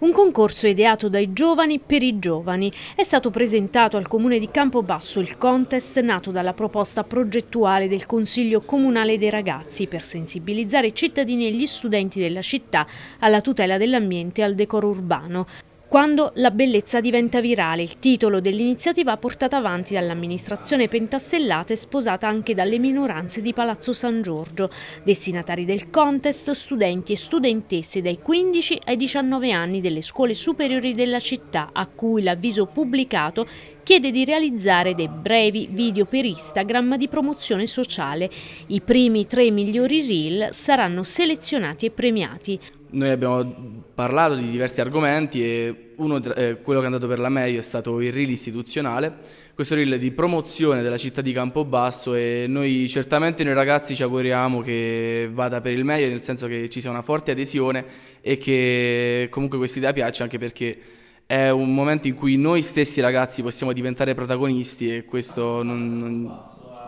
Un concorso ideato dai giovani per i giovani. È stato presentato al Comune di Campobasso il contest nato dalla proposta progettuale del Consiglio Comunale dei Ragazzi per sensibilizzare i cittadini e gli studenti della città alla tutela dell'ambiente e al decoro urbano. Quando la bellezza diventa virale, il titolo dell'iniziativa portata avanti dall'amministrazione pentastellata e sposata anche dalle minoranze di Palazzo San Giorgio, destinatari del contest, studenti e studentesse dai 15 ai 19 anni delle scuole superiori della città, a cui l'avviso pubblicato chiede di realizzare dei brevi video per Instagram di promozione sociale. I primi tre migliori reel saranno selezionati e premiati noi abbiamo parlato di diversi argomenti e uno, eh, quello che è andato per la meglio è stato il reel istituzionale, questo reel di promozione della città di Campobasso e noi certamente noi ragazzi ci auguriamo che vada per il meglio, nel senso che ci sia una forte adesione e che comunque questa idea piaccia anche perché è un momento in cui noi stessi ragazzi possiamo diventare protagonisti e questo non, non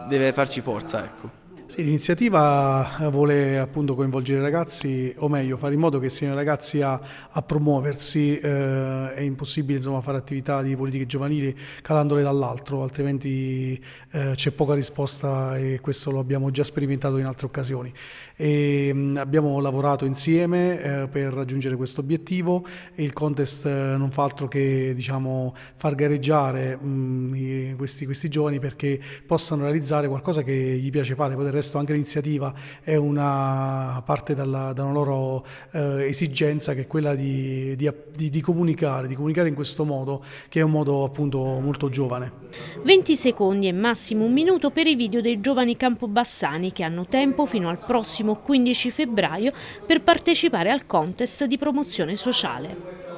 deve farci forza. Ecco. Sì, l'iniziativa eh, vuole appunto coinvolgere i ragazzi, o meglio fare in modo che siano i ragazzi a, a promuoversi, eh, è impossibile insomma, fare attività di politiche giovanili calandole dall'altro, altrimenti eh, c'è poca risposta e questo lo abbiamo già sperimentato in altre occasioni. E, ehm, mh, abbiamo lavorato insieme eh, per raggiungere questo obiettivo, il contest eh, non fa altro che diciamo, far gareggiare mh, mm, questi, questi giovani perché possano realizzare qualcosa che gli piace fare, poter resto anche l'iniziativa è una parte dalla, da loro eh, esigenza che è quella di, di, di, comunicare, di comunicare in questo modo che è un modo appunto molto giovane. 20 secondi e massimo un minuto per i video dei giovani campobassani che hanno tempo fino al prossimo 15 febbraio per partecipare al contest di promozione sociale.